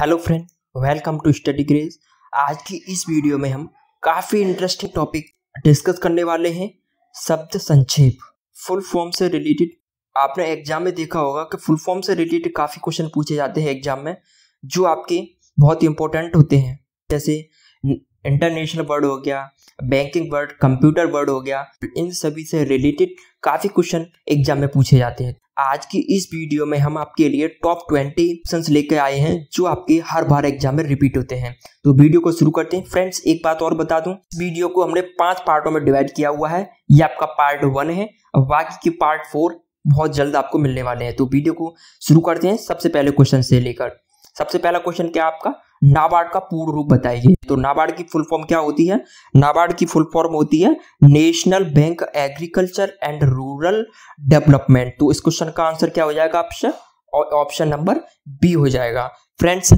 hello friend welcome to study ग्रेज आज की इस वीडियो में हम काफ़ी इंटरेस्टिंग टॉपिक डिस्कस करने वाले हैं शब्द संक्षेप फुल फॉर्म से रिलेटेड आपने एग्जाम में देखा होगा कि फुल फॉर्म से रिलेटेड काफ़ी क्वेश्चन पूछे जाते हैं एग्जाम में जो आपके बहुत इंपॉर्टेंट होते हैं जैसे इंटरनेशनल वर्ड हो गया बैंकिंग वर्ड कंप्यूटर वर्ड हो गया तो इन सभी से रिलेटेड काफ़ी क्वेश्चन एग्जाम में पूछे जाते हैं आज की इस वीडियो में हम आपके लिए टॉप ट्वेंटी क्वेश्चन लेकर आए हैं जो आपके हर बार एग्जाम में रिपीट होते हैं तो वीडियो को शुरू करते हैं फ्रेंड्स एक बात और बता दूं वीडियो को हमने पांच पार्टों में डिवाइड किया हुआ है ये आपका पार्ट वन है बाकी के पार्ट फोर बहुत जल्द आपको मिलने वाले हैं तो वीडियो को शुरू करते हैं सबसे पहले क्वेश्चन से लेकर सबसे पहला क्वेश्चन क्या आपका नाबार्ड का पूर्ण रूप बताइए तो नाबार्ड की फुल फॉर्म क्या होती है नाबार्ड की फुल फॉर्म होती है national bank agriculture and rural development तो इस क्वेश्चन का आंसर क्या हो जाएगा ऑप्शन ऑप्शन नंबर बी हो जाएगा फ्रेंड्स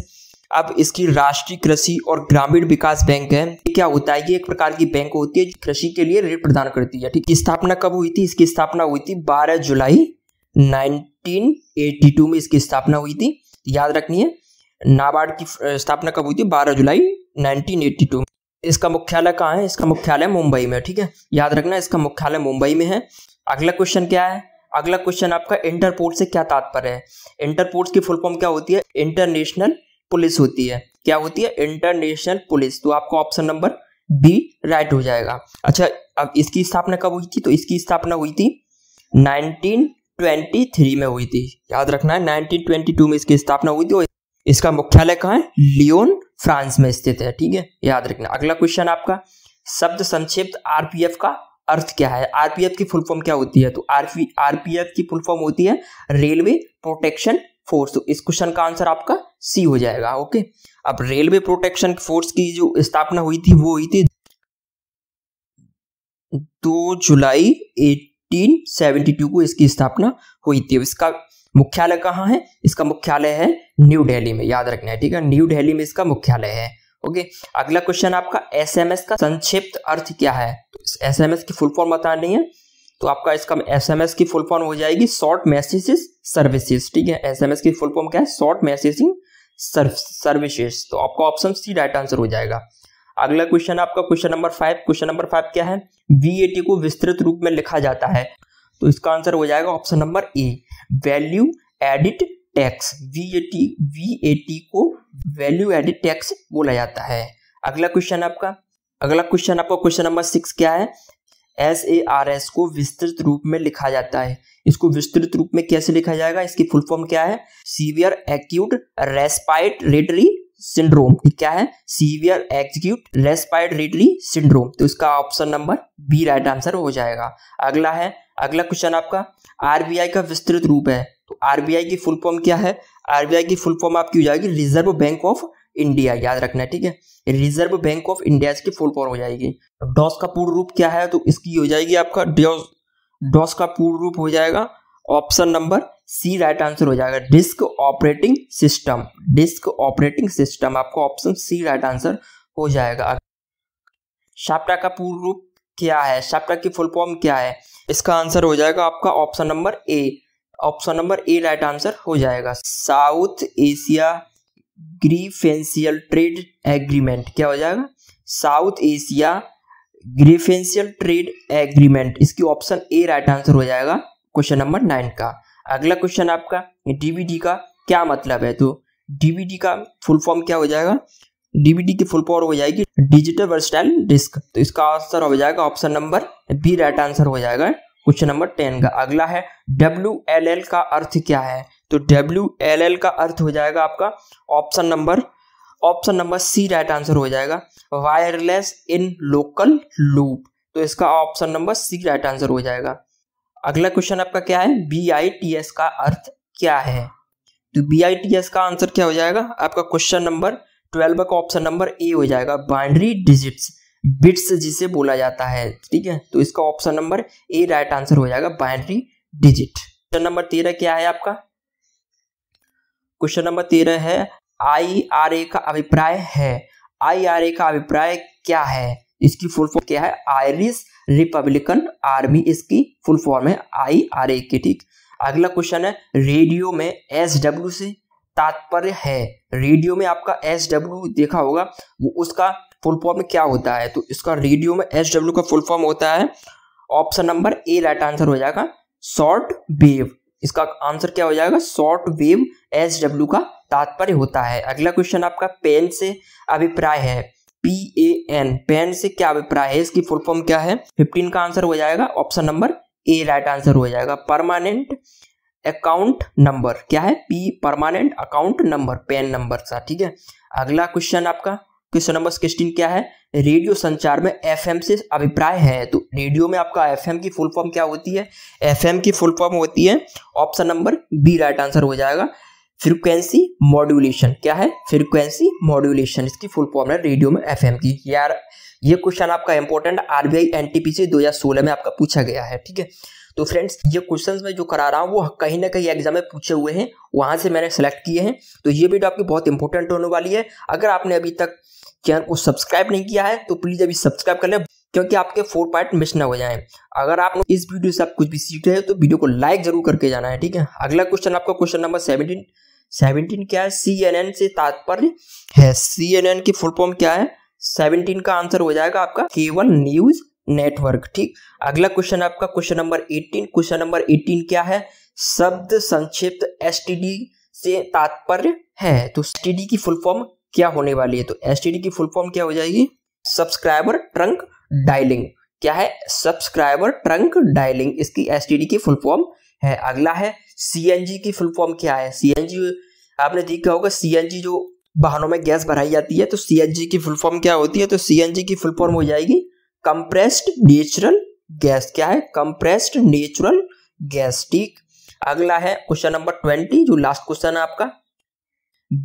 अब इसकी राष्ट्रीय कृषि और ग्रामीण विकास बैंक है क्या होता है ये एक प्रकार की बैंक होती है कृषि के लिए ऋण प्रदान करती है ठीक स्थापना कब हुई थी इसकी स्थापना हुई थी 12 जुलाई 1982 में इसकी स्थापना हुई थी याद रखनी है नाबार्ड की स्थापना कब हुई थी 12 जुलाई 1982 इसका मुख्यालय कहाँ है इसका मुख्यालय मुंबई में ठीक है याद रखना इसका मुख्यालय मुंबई में है अगला क्वेश्चन क्या है अगला क्वेश्चन आपका इंटरपोल से क्या तात्पर्य है इंटरपोल की फुल फॉर्म क्या होती है इंटरनेशनल पुलिस होती है क्या होती है इंटरनेशनल पुलिस तो आपका ऑप्शन नंबर बी राइट हो जाएगा अच्छा अब इसकी स्थापना कब हुई थी तो इसकी स्थापना हुई थी 1923 में हुई थी याद रखना है 1922 में इसकी स्थापना हुई थी और इसका मुख्यालय कहाँ है लियोन फ्रांस में स्थित है ठीक है याद रखना अगला क्वेश्चन आपका शब्द संक्षिप्त आरपीएफ का अर्थ क्या है आरपीएफ की फुल फॉर्म क्या होती है तो आरपी आरपीएफ की फुल फॉर्म होती है रेलवे प्रोटेक्शन फोर्स तो इस क्वेश्चन का आंसर आपका सी हो जाएगा ओके अब रेलवे प्रोटेक्शन फोर्स की जो स्थापना हुई थी वो हुई थी दो जुलाई 1872 को इसकी स्थापना हुई थी इसका मुख्यालय कहाँ है इसका मुख्यालय है न्यू दिल्ली में याद रखना है ठीक है न्यू दिल्ली में इसका मुख्यालय है ओके अगला क्वेश्चन आपका एस का संक्षिप्त अर्थ क्या है एस तो की फुल फॉर्म बतानी है तो आपका इसका एस की फुल फॉर्म हो जाएगी शॉर्ट मैसेजेस सर्विसेज ठीक है एस एम एस की फुल फॉर्म क्या है शॉर्ट मैसेजिंग सर्विसेज तो आपका ऑप्शन सी राइट आंसर हो जाएगा अगला क्वेश्चन आपका question number five question number five क्या है वीएटी को विस्तृत रूप में लिखा जाता है तो इसका आंसर हो जाएगा option number A value edit tax V A T V A T को वैल्यू एडिट टैक्स बोला जाता है अगला क्वेश्चन आपका अगला क्वेश्चन आपका क्वेश्चन नंबर सिक्स क्या है एस ए आर एस को विस्तृत रूप में लिखा जाता है इसको विस्तृत रूप में कैसे लिखा जाएगा इसकी फुल फॉर्म क्या है severe acute respiratory syndrome क्या है severe acute respiratory syndrome तो इसका option number B right answer हो जाएगा अगला है अगला क्वेश्चन आपका आरबीआई का विस्तृत रूप है तो आरबीआई की फुल फॉर्म क्या है आरबीआई की फुल फॉर्म आपकी हो जाएगी रिजर्व बैंक ऑफ इंडिया याद रखना है ठीक है रिजर्व बैंक ऑफ इंडिया इसकी फुल फॉर्म हो जाएगी डॉस का पूर्ण रूप क्या है तो इसकी हो जाएगी आपका डॉस डॉस का पूर्ण रूप हो जाएगा option number C right answer हो जाएगा disk operating system disk operating system आपका ऑप्शन सी राइट आंसर हो जाएगा शाप्टा का पूर्ण रूप क्या है शाप्टा की फुल फॉर्म क्या है इसका आंसर हो जाएगा आपका option number A option number A right answer हो जाएगा South Asia preferential trade agreement क्या हो जाएगा South Asia preferential trade agreement इसकी ऑप्शन ए राइट आंसर हो जाएगा क्वेश्चन नंबर नाइन का अगला क्वेश्चन आपका डीबीडी का क्या मतलब है तो डीबीडी का फुल फॉर्म क्या हो जाएगा डीबीडी की फुल पावर हो जाएगी डिजिटल वर्सटाइल डिस्क तो इसका आंसर हो जाएगा option number B right answer हो जाएगा क्वेश्चन नंबर टेन का अगला है डब्ल्यू एल एल का अर्थ क्या है तो डब्ल्यू एल एल का अर्थ हो जाएगा आपका option number option number C right answer हो जाएगा वायरलेस इन लोकल लूप तो इसका option number C right answer हो जाएगा अगला क्वेश्चन आपका क्या है बी आई टी एस का अर्थ क्या है तो बी आई टी एस का आंसर क्या हो जाएगा आपका क्वेश्चन नंबर ट्वेल्व का ऑप्शन नंबर ए हो जाएगा बाइंड्री डिजिट्स बिट्स जिसे बोला जाता है ठीक है तो इसका option number A right answer हो जाएगा बाइंड्री डिजिट क्वेश्चन नंबर तेरह क्या है आपका क्वेश्चन नंबर तेरह है आई आर ए का अभिप्राय है आई आर ए का अभिप्राय क्या है इसकी फुल फॉर्म क्या है आयरिश रिपब्लिकन आर्मी इसकी फुल फॉर्म है आई आर ए के ठीक अगला क्वेश्चन है रेडियो में एस डब्ल्यू से तात्पर्य है रेडियो में आपका एस डब्ल्यू देखा होगा वो उसका फुल फॉर्म क्या होता है तो इसका रेडियो में एस डब्ल्यू का फुल फॉर्म होता है option number A right answer हो जाएगा शॉर्ट वेव इसका आंसर क्या हो जाएगा शॉर्ट वेव एस डब्ल्यू का तात्पर्य होता है अगला क्वेश्चन आपका पेन से अभिप्राय है पी ए एन पेन से क्या अभिप्राय है इसकी फुल फॉर्म क्या है फिफ्टीन का आंसर हो जाएगा option number A right answer हो जाएगा परमानेंट अकाउंट नंबर क्या है P permanent account number pan number सा ठीक है अगला क्वेश्चन आपका क्वेश्चन नंबर सिक्सटीन क्या है रेडियो संचार में एफएम से अभिप्राय है तो रेडियो में आपका एफएम की फुल फॉर्म क्या होती है एफएम की फुल फॉर्म होती है option number B right answer हो जाएगा फ्रीक्वेंसी मॉड्यूलेशन क्या है फ्रीक्वेंसी मॉड्यूलेशन इसकी फुल फॉर्म है रेडियो में एफ की यार ये क्वेश्चन आपका इंपॉर्टेंट आरबीआई एनटीपीसी 2016 में आपका पूछा गया है ठीक है तो फ्रेंड्स ये क्वेश्चंस मैं जो करा रहा हूँ वो कहीं ना कहीं एग्जाम में पूछे हुए हैं वहाँ से मैंने सेलेक्ट किए हैं तो ये वीडियो आपकी बहुत इंपॉर्टेंट होने वाली है अगर आपने अभी तक चैनल को सब्सक्राइब नहीं किया है तो प्लीज़ अभी सब्सक्राइब कर लें क्योंकि आपके फोर पार्ट मिस ना हो जाए अगर आप इस वीडियो से आप कुछ भी सीख रहे तो वीडियो को लाइक जरूर करके जाना है ठीक है अगला क्वेश्चन आपका क्वेश्चन नंबर सेवनटीन सेवनटीन क्या है सी एन एन से तात्पर्य है सी एन एन की फुल फॉर्म क्या है सेवनटीन का आंसर हो जाएगा आपका केवल न्यूज नेटवर्क ठीक अगला क्वेश्चन आपका क्वेश्चन नंबर 18 क्वेश्चन नंबर 18 क्या है शब्द संक्षिप्त एस से तात्पर्य है तो एस की फुल फॉर्म क्या होने वाली है तो एस की फुल फॉर्म क्या हो जाएगी सब्सक्राइबर ट्रंक डायलिंग क्या है सब्सक्राइबर ट्रंक डायलिंग इसकी एस की फुल फॉर्म है अगला है सी की फुल फॉर्म क्या है सी आपने देखा होगा सी जो वाहनों में गैस भराई जाती है तो सी की फुल फॉर्म क्या होती है तो सी की फुल फॉर्म हो जाएगी कंप्रेस्ड नेचुरल गैस क्या है कंप्रेस्ड नेचुरल गैस ठीक अगला है क्वेश्चन नंबर ट्वेंटी जो लास्ट क्वेश्चन है आपका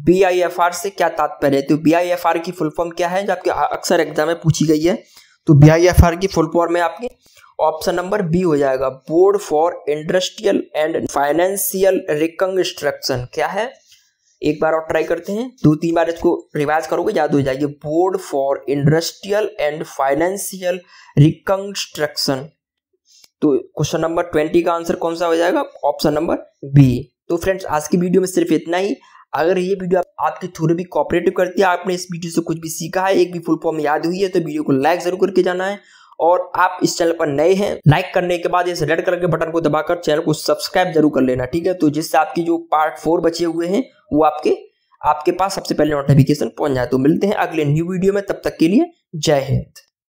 बी आई एफ आर से क्या तात्पर्य है तो बी आई एफ आर की फुल फॉर्म क्या है जो आपके अक्सर एग्जाम में पूछी गई है तो बी आई एफ आर की फुल फॉर्म है आपकी ऑप्शन नंबर बी हो जाएगा board for industrial and financial reconstruction क्या है एक बार और ट्राई करते हैं दो तीन बार इसको रिवाइज करोगे याद हो जाएगी board for industrial and financial reconstruction तो क्वेश्चन नंबर ट्वेंटी का आंसर कौन सा हो जाएगा ऑप्शन नंबर बी तो फ्रेंड्स आज की वीडियो में सिर्फ इतना ही अगर ये वीडियो आप, आपके थोड़े भी कॉपरेटिव करती है आपने इस वीडियो से कुछ भी सीखा है एक भी फुल फॉर्म याद हुई है तो वीडियो को लाइक जरूर करके जाना है और आप इस चैनल पर नए हैं लाइक करने के बाद इस रेड कलर के बटन को दबाकर चैनल को सब्सक्राइब जरूर कर लेना ठीक है तो जिससे आपकी जो पार्ट फोर बचे हुए हैं वो आपके आपके पास सबसे पहले नोटिफिकेशन पहुंच जाए तो मिलते हैं अगले न्यू वीडियो में तब तक के लिए जय हिंद